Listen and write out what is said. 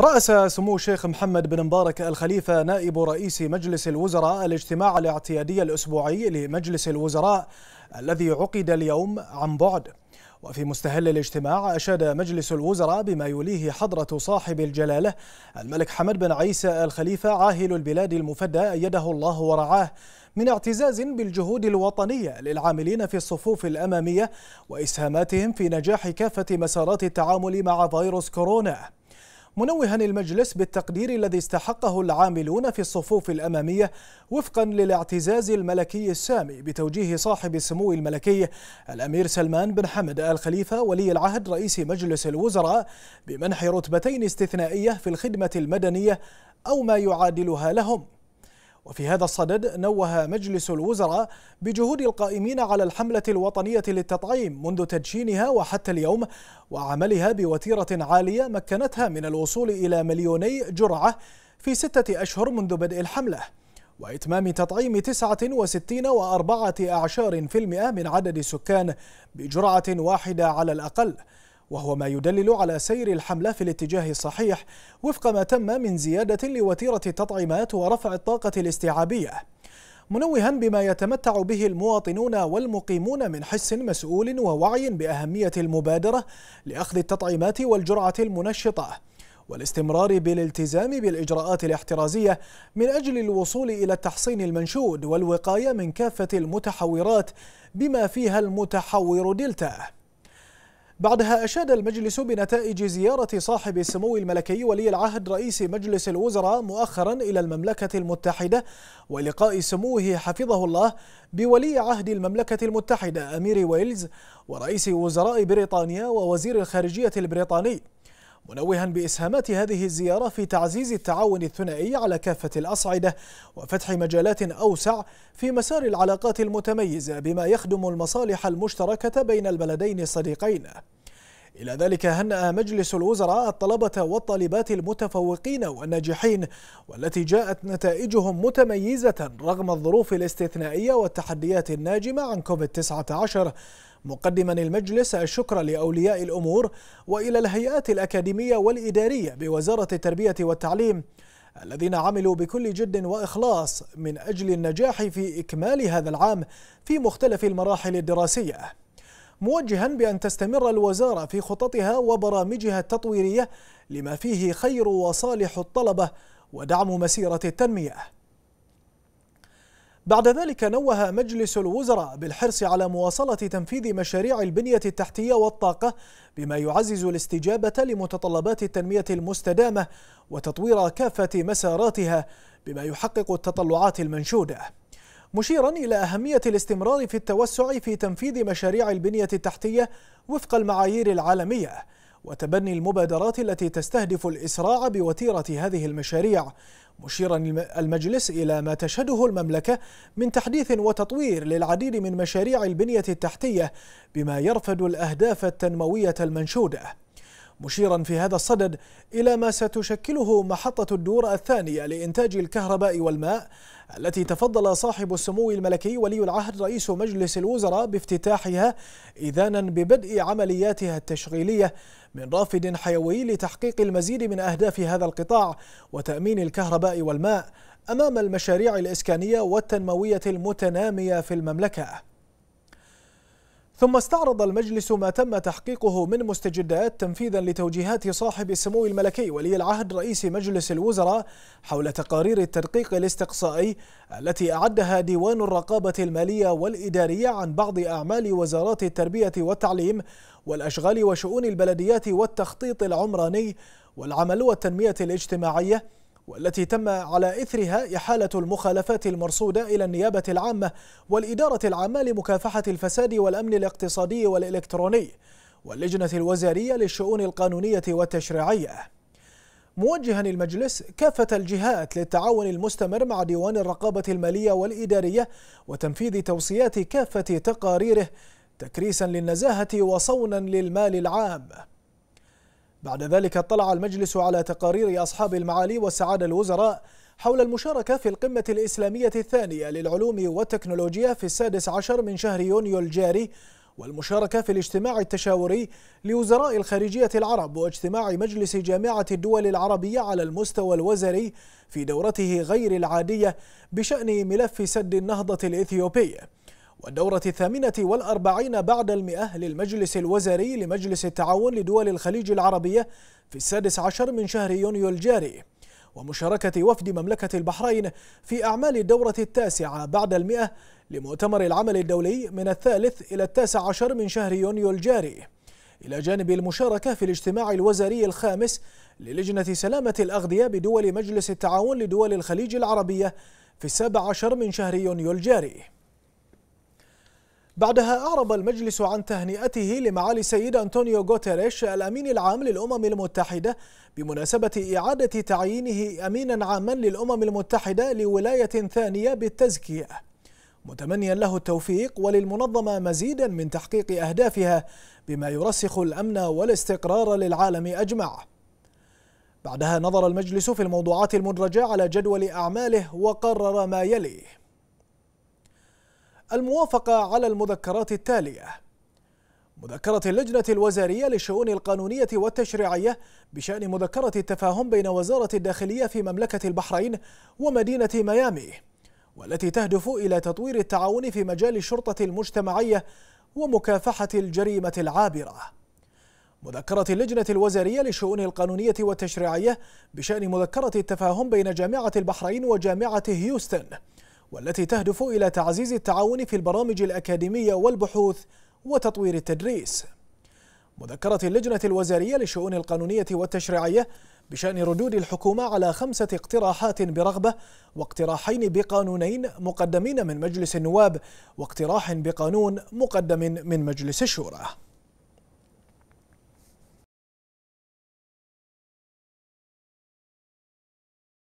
رأس سمو الشيخ محمد بن مبارك الخليفة نائب رئيس مجلس الوزراء الاجتماع الاعتيادي الأسبوعي لمجلس الوزراء الذي عقد اليوم عن بعد وفي مستهل الاجتماع أشاد مجلس الوزراء بما يليه حضرة صاحب الجلالة الملك حمد بن عيسى الخليفة عاهل البلاد المفدى أيده الله ورعاه من اعتزاز بالجهود الوطنية للعاملين في الصفوف الأمامية وإسهاماتهم في نجاح كافة مسارات التعامل مع فيروس كورونا منوها المجلس بالتقدير الذي استحقه العاملون في الصفوف الأمامية وفقا للاعتزاز الملكي السامي بتوجيه صاحب السمو الملكي الأمير سلمان بن حمد آل خليفة ولي العهد رئيس مجلس الوزراء بمنح رتبتين استثنائية في الخدمة المدنية أو ما يعادلها لهم وفي هذا الصدد نوه مجلس الوزراء بجهود القائمين على الحملة الوطنية للتطعيم منذ تدشينها وحتى اليوم وعملها بوتيرة عالية مكنتها من الوصول إلى مليوني جرعة في ستة أشهر منذ بدء الحملة وإتمام تطعيم 69 وأربعة أعشار في المئة من عدد السكان بجرعة واحدة على الأقل وهو ما يدلل على سير الحملة في الاتجاه الصحيح وفق ما تم من زيادة لوتيرة التطعيمات ورفع الطاقة الاستيعابية منوها بما يتمتع به المواطنون والمقيمون من حس مسؤول ووعي بأهمية المبادرة لأخذ التطعيمات والجرعة المنشطة والاستمرار بالالتزام بالإجراءات الاحترازية من أجل الوصول إلى التحصين المنشود والوقاية من كافة المتحورات بما فيها المتحور دلتا بعدها أشاد المجلس بنتائج زيارة صاحب السمو الملكي ولي العهد رئيس مجلس الوزراء مؤخرا إلى المملكة المتحدة ولقاء سموه حفظه الله بولي عهد المملكة المتحدة أمير ويلز ورئيس وزراء بريطانيا ووزير الخارجية البريطاني منوها بإسهامات هذه الزيارة في تعزيز التعاون الثنائي على كافة الأصعدة وفتح مجالات أوسع في مسار العلاقات المتميزة بما يخدم المصالح المشتركة بين البلدين الصديقين إلى ذلك هنأ مجلس الوزراء الطلبة والطالبات المتفوقين والناجحين والتي جاءت نتائجهم متميزة رغم الظروف الاستثنائية والتحديات الناجمة عن كوفيد-19 مقدما المجلس الشكر لأولياء الأمور وإلى الهيئات الأكاديمية والإدارية بوزارة التربية والتعليم الذين عملوا بكل جد وإخلاص من أجل النجاح في إكمال هذا العام في مختلف المراحل الدراسية موجها بأن تستمر الوزارة في خططها وبرامجها التطويرية لما فيه خير وصالح الطلبة ودعم مسيرة التنمية بعد ذلك نوه مجلس الوزراء بالحرص على مواصلة تنفيذ مشاريع البنية التحتية والطاقة بما يعزز الاستجابة لمتطلبات التنمية المستدامة وتطوير كافة مساراتها بما يحقق التطلعات المنشودة مشيرا إلى أهمية الاستمرار في التوسع في تنفيذ مشاريع البنية التحتية وفق المعايير العالمية وتبني المبادرات التي تستهدف الإسراع بوتيرة هذه المشاريع مشيرا المجلس إلى ما تشهده المملكة من تحديث وتطوير للعديد من مشاريع البنية التحتية بما يرفد الأهداف التنموية المنشودة مشيرا في هذا الصدد إلى ما ستشكله محطة الدور الثانية لإنتاج الكهرباء والماء التي تفضل صاحب السمو الملكي ولي العهد رئيس مجلس الوزراء بافتتاحها إذانا ببدء عملياتها التشغيلية من رافد حيوي لتحقيق المزيد من أهداف هذا القطاع وتأمين الكهرباء والماء أمام المشاريع الإسكانية والتنموية المتنامية في المملكة ثم استعرض المجلس ما تم تحقيقه من مستجدات تنفيذا لتوجيهات صاحب السمو الملكي ولي العهد رئيس مجلس الوزراء حول تقارير التدقيق الاستقصائي التي أعدها ديوان الرقابة المالية والإدارية عن بعض أعمال وزارات التربية والتعليم والأشغال وشؤون البلديات والتخطيط العمراني والعمل والتنمية الاجتماعية والتي تم على إثرها إحالة المخالفات المرصودة إلى النيابة العامة والإدارة العامة لمكافحة الفساد والأمن الاقتصادي والإلكتروني واللجنة الوزارية للشؤون القانونية والتشريعية موجها المجلس كافة الجهات للتعاون المستمر مع ديوان الرقابة المالية والإدارية وتنفيذ توصيات كافة تقاريره تكريسا للنزاهة وصونا للمال العام بعد ذلك اطلع المجلس على تقارير أصحاب المعالي والسعادة الوزراء حول المشاركة في القمة الإسلامية الثانية للعلوم والتكنولوجيا في السادس عشر من شهر يونيو الجاري والمشاركة في الاجتماع التشاوري لوزراء الخارجية العرب واجتماع مجلس جامعة الدول العربية على المستوى الوزري في دورته غير العادية بشأن ملف سد النهضة الإثيوبية والدورة الثامنة والأربعين بعد المئة للمجلس الوزاري لمجلس التعاون لدول الخليج العربية في السادس عشر من شهر يونيو الجاري ومشاركة وفد مملكة البحرين في أعمال الدورة التاسعة بعد المئة لمؤتمر العمل الدولي من الثالث إلى التاسع عشر من شهر يونيو الجاري إلى جانب المشاركة في الاجتماع الوزاري الخامس للجنة سلامة الأغذية بدول مجلس التعاون لدول الخليج العربية في السابع عشر من شهر يونيو الجاري بعدها أعرب المجلس عن تهنئته لمعالي السيد أنطونيو غوتيريش الأمين العام للأمم المتحدة بمناسبة إعادة تعيينه أمينا عاما للأمم المتحدة لولاية ثانية بالتزكية متمنيا له التوفيق وللمنظمة مزيدا من تحقيق أهدافها بما يرسخ الأمن والاستقرار للعالم أجمع بعدها نظر المجلس في الموضوعات المدرجة على جدول أعماله وقرر ما يلي الموافقة على المذكرات التالية مذكرة اللجنة الوزارية للشؤون القانونية والتشريعية بشأن مذكرة التفاهم بين وزارة الداخلية في مملكة البحرين ومدينة ميامي والتي تهدف إلى تطوير التعاون في مجال الشرطة المجتمعية ومكافحة الجريمة العابرة مذكرة اللجنة الوزارية للشؤون القانونية والتشريعية بشأن مذكرة التفاهم بين جامعة البحرين وجامعة هيوستن والتي تهدف إلى تعزيز التعاون في البرامج الأكاديمية والبحوث وتطوير التدريس مذكرة اللجنة الوزارية للشؤون القانونية والتشريعية بشأن ردود الحكومة على خمسة اقتراحات برغبة واقتراحين بقانونين مقدمين من مجلس النواب واقتراح بقانون مقدم من مجلس الشورى